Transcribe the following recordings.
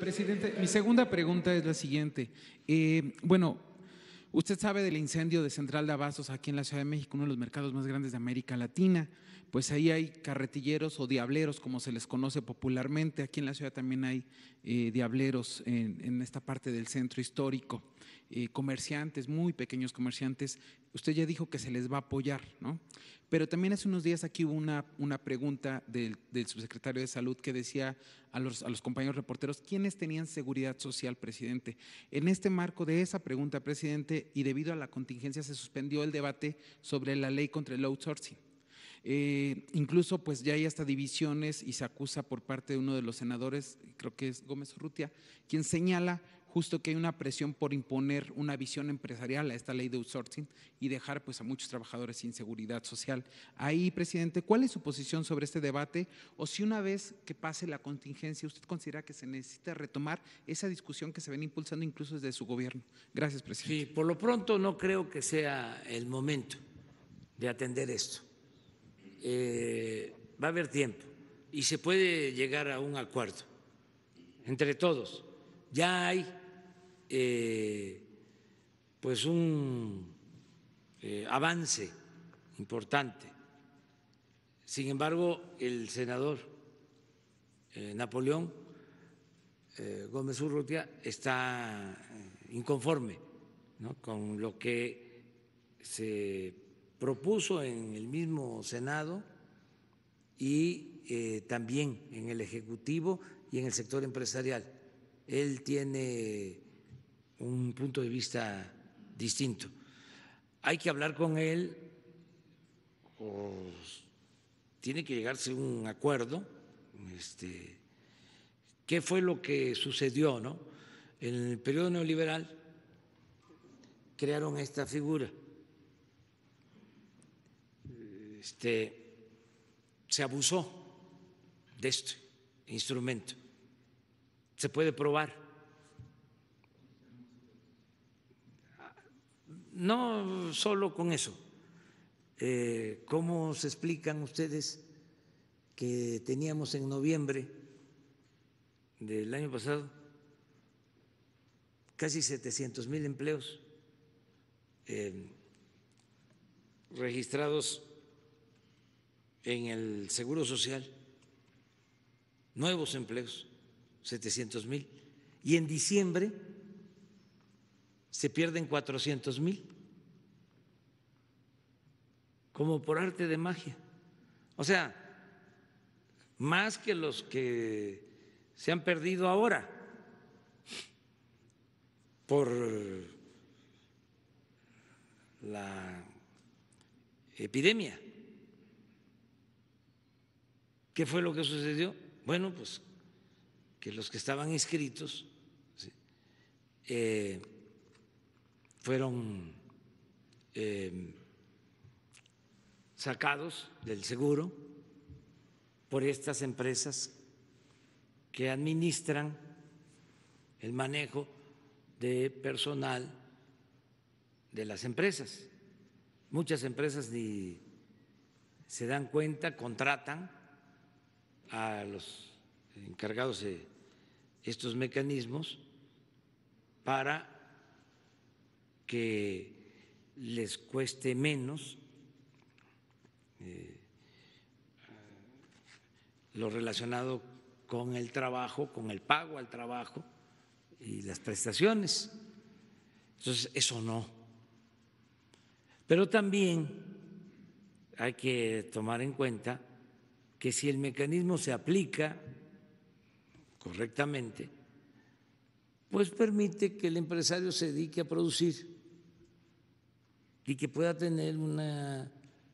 Presidente, mi segunda pregunta es la siguiente. Eh, bueno, usted sabe del incendio de Central de Abastos aquí en la Ciudad de México, uno de los mercados más grandes de América Latina. Pues ahí hay carretilleros o diableros, como se les conoce popularmente. Aquí en la ciudad también hay eh, diableros en, esta parte del centro histórico. Eh, comerciantes, muy pequeños comerciantes, usted ya dijo que se les va a apoyar, ¿no? Pero también hace unos días aquí hubo una, una pregunta del, subsecretario de Salud que decía a los, a los compañeros reporteros, ¿quiénes tenían seguridad social, presidente? En este marco de esa pregunta, presidente, y debido a la contingencia se suspendió el debate sobre la ley contra el outsourcing. Eh, incluso pues ya hay hasta divisiones y se acusa por parte de uno de los senadores, creo que es Gómez Urrutia, quien señala justo que hay una presión por imponer una visión empresarial a esta ley de outsourcing y dejar pues a muchos trabajadores sin seguridad social. Ahí, presidente, ¿cuál es su posición sobre este debate? O si una vez que pase la contingencia, usted considera que se necesita retomar esa discusión que se ven impulsando incluso desde su gobierno. Gracias, presidente. Sí, por lo pronto no creo que sea el momento de atender esto. Eh, va a haber tiempo y se puede llegar a un acuerdo entre todos. Ya hay eh, pues un eh, avance importante. Sin embargo, el senador eh, Napoleón Gómez Urrutia está inconforme con lo que se propuso en el mismo Senado y también en el Ejecutivo y en el sector empresarial. Él tiene un punto de vista distinto. Hay que hablar con él o tiene que llegarse un acuerdo. Este, ¿Qué fue lo que sucedió no? en el periodo neoliberal? Crearon esta figura. Este, se abusó de este instrumento. Se puede probar no solo con eso, eh, ¿cómo se explican ustedes que teníamos en noviembre del año pasado casi 700 mil empleos eh, registrados en el Seguro Social, nuevos empleos, 700 mil, y en diciembre se pierden 400 mil, como por arte de magia. O sea, más que los que se han perdido ahora por la epidemia. ¿Qué fue lo que sucedió? Bueno, pues que los que estaban inscritos eh, fueron eh, sacados del seguro por estas empresas que administran el manejo de personal de las empresas. Muchas empresas ni se dan cuenta, contratan a los encargados de estos mecanismos para que les cueste menos. Eh, lo relacionado con el trabajo, con el pago al trabajo y las prestaciones. Entonces, eso no. Pero también hay que tomar en cuenta que si el mecanismo se aplica correctamente, pues permite que el empresario se dedique a producir y que pueda tener una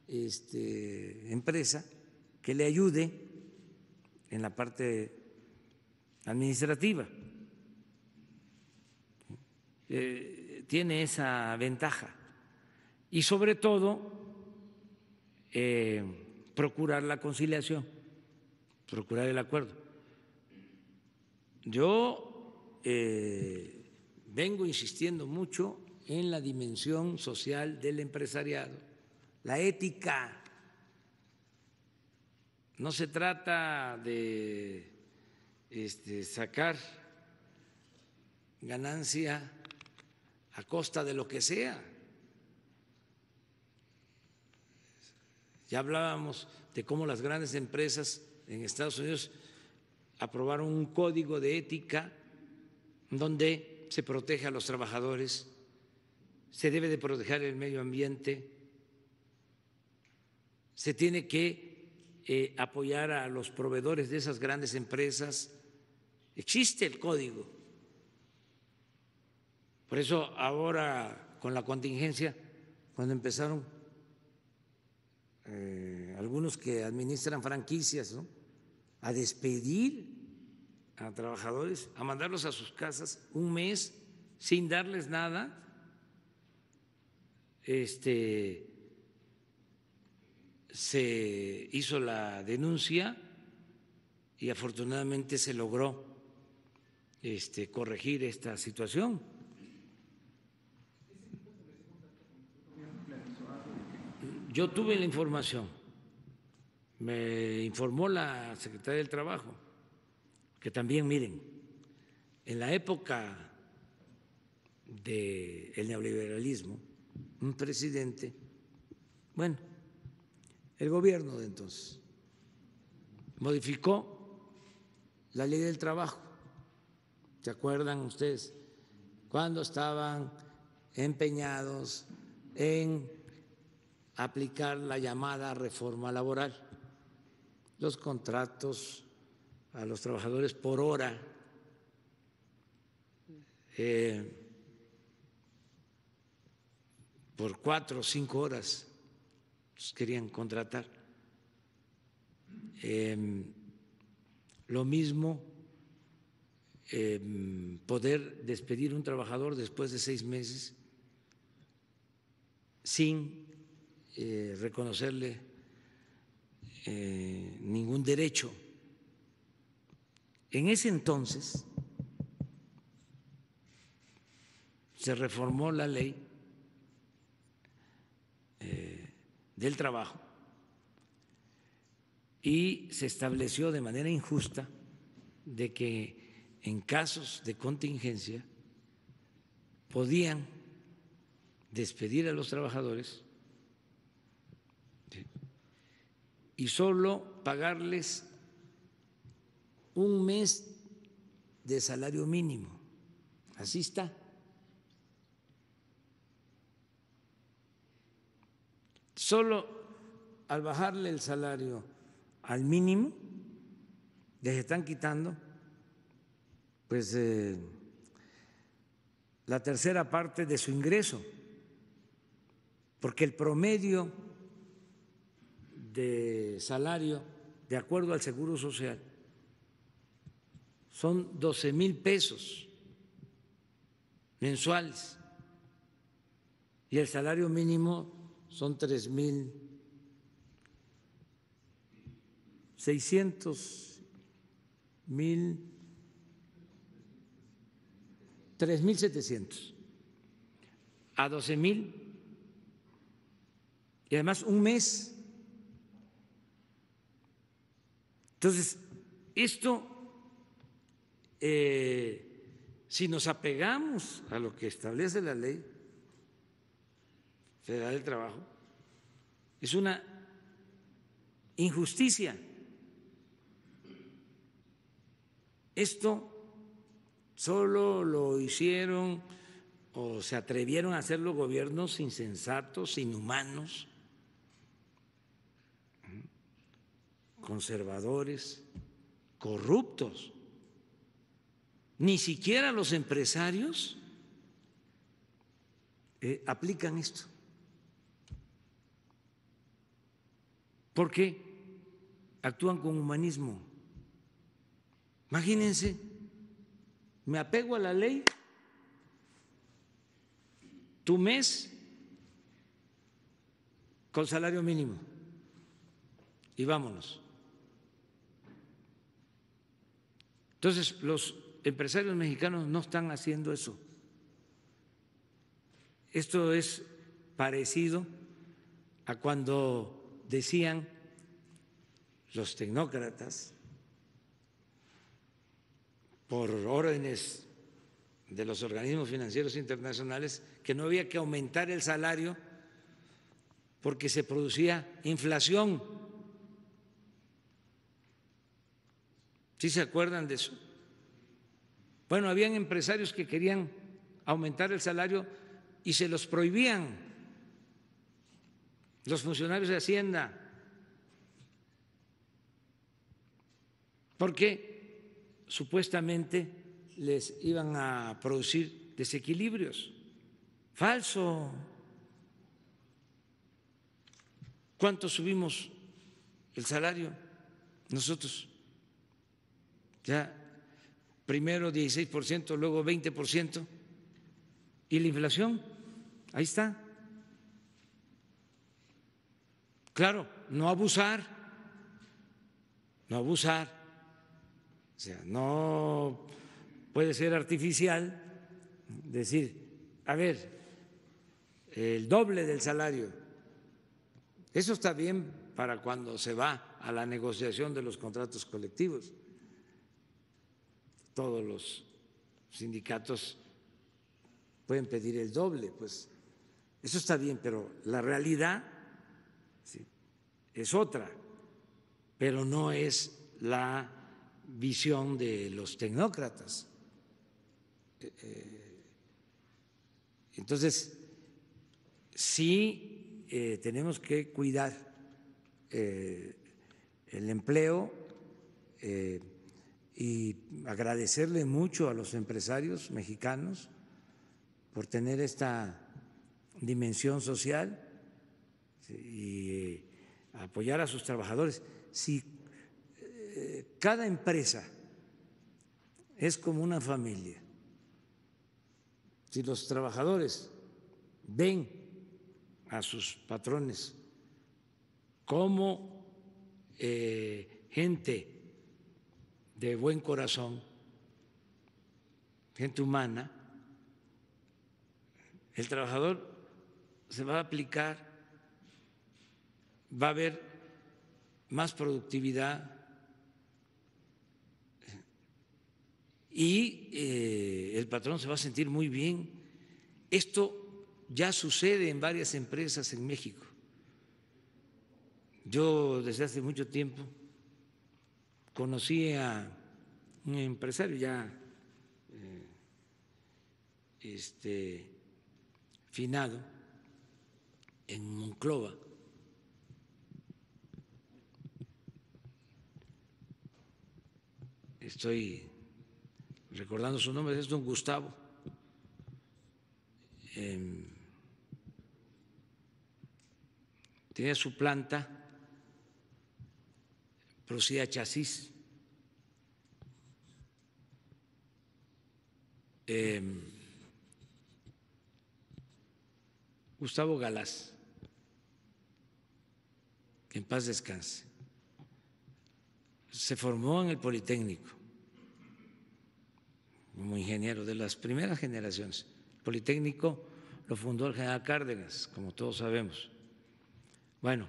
este, empresa que le ayude en la parte administrativa. Eh, tiene esa ventaja. Y sobre todo, eh, procurar la conciliación, procurar el acuerdo. Yo eh, vengo insistiendo mucho en la dimensión social del empresariado, la ética. No se trata de este, sacar ganancia a costa de lo que sea. Ya hablábamos de cómo las grandes empresas en Estados Unidos aprobaron un código de ética donde se protege a los trabajadores se debe de proteger el medio ambiente, se tiene que eh, apoyar a los proveedores de esas grandes empresas. Existe el código. Por eso ahora con la contingencia, cuando empezaron eh, algunos que administran franquicias a despedir a trabajadores, a mandarlos a sus casas un mes sin darles nada, este, se hizo la denuncia y afortunadamente se logró este, corregir esta situación. Yo tuve la información, me informó la secretaria del Trabajo, que también miren, en la época del neoliberalismo, un presidente, bueno, el gobierno de entonces modificó la ley del trabajo. ¿Se acuerdan ustedes? Cuando estaban empeñados en aplicar la llamada reforma laboral, los contratos a los trabajadores por hora. Eh, por cuatro o cinco horas querían contratar. Em, lo mismo em, poder despedir un trabajador después de seis meses sin eh, reconocerle eh, ningún derecho. En ese entonces se reformó la ley eh, del trabajo y se estableció de manera injusta de que en casos de contingencia podían despedir a los trabajadores y solo pagarles un mes de salario mínimo. Así está. Solo al bajarle el salario al mínimo, les están quitando pues eh, la tercera parte de su ingreso, porque el promedio de salario de acuerdo al Seguro Social son 12 mil pesos mensuales y el salario mínimo son tres mil seiscientos mil tres mil setecientos a doce mil y además un mes. Entonces, esto, eh, si nos apegamos a lo que establece la ley, Federal del Trabajo, es una injusticia. Esto solo lo hicieron o se atrevieron a hacer los gobiernos insensatos, inhumanos, conservadores, corruptos. Ni siquiera los empresarios eh, aplican esto. porque actúan con humanismo. Imagínense, me apego a la ley, tu mes con salario mínimo y vámonos. Entonces, los empresarios mexicanos no están haciendo eso. Esto es parecido a cuando decían los tecnócratas, por órdenes de los organismos financieros internacionales, que no había que aumentar el salario porque se producía inflación. ¿Sí se acuerdan de eso? Bueno, habían empresarios que querían aumentar el salario y se los prohibían los funcionarios de Hacienda, porque supuestamente les iban a producir desequilibrios. Falso. ¿Cuánto subimos el salario nosotros? Ya primero 16%, luego 20% y la inflación, ahí está. Claro, no abusar, no abusar, o sea, no puede ser artificial decir, a ver, el doble del salario, eso está bien para cuando se va a la negociación de los contratos colectivos. Todos los sindicatos pueden pedir el doble, pues eso está bien, pero la realidad es otra, pero no es la visión de los tecnócratas. Eh, eh, entonces, sí eh, tenemos que cuidar el empleo y agradecerle mucho a los empresarios mexicanos por tener esta dimensión social y eh, apoyar a sus trabajadores. Si eh, cada empresa es como una familia, si los trabajadores ven a sus patrones como eh, gente de buen corazón, gente humana, el trabajador se va a aplicar va a haber más productividad y eh, el patrón se va a sentir muy bien. Esto ya sucede en varias empresas en México. Yo desde hace mucho tiempo conocí a un empresario ya eh, este, finado en Monclova estoy recordando su nombre, es don Gustavo. Em, tiene su planta, producía chasis. Em, Gustavo Galás, que en paz descanse, se formó en el Politécnico como ingeniero, de las primeras generaciones. El Politécnico lo fundó el general Cárdenas, como todos sabemos. Bueno,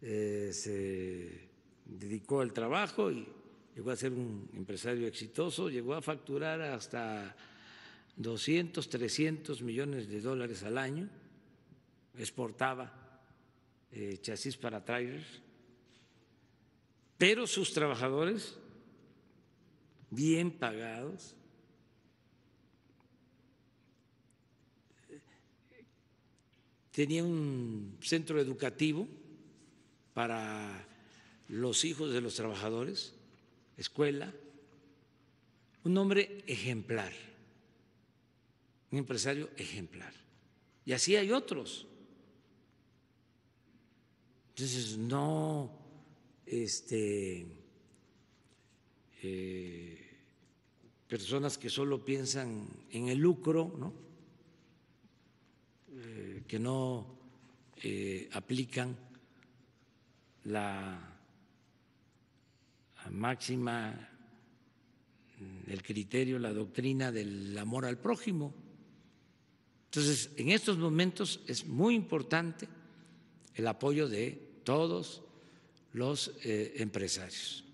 eh, se dedicó al trabajo y llegó a ser un empresario exitoso, llegó a facturar hasta 200, 300 millones de dólares al año, exportaba eh, chasis para trailers, pero sus trabajadores bien pagados. Tenía un centro educativo para los hijos de los trabajadores, escuela, un hombre ejemplar, un empresario ejemplar. Y así hay otros. Entonces, no, este, eh, personas que solo piensan en el lucro, eh, que no eh, aplican la máxima, mm, el criterio, la doctrina del amor al prójimo. Entonces, en estos momentos es muy importante el apoyo de todos los empresarios.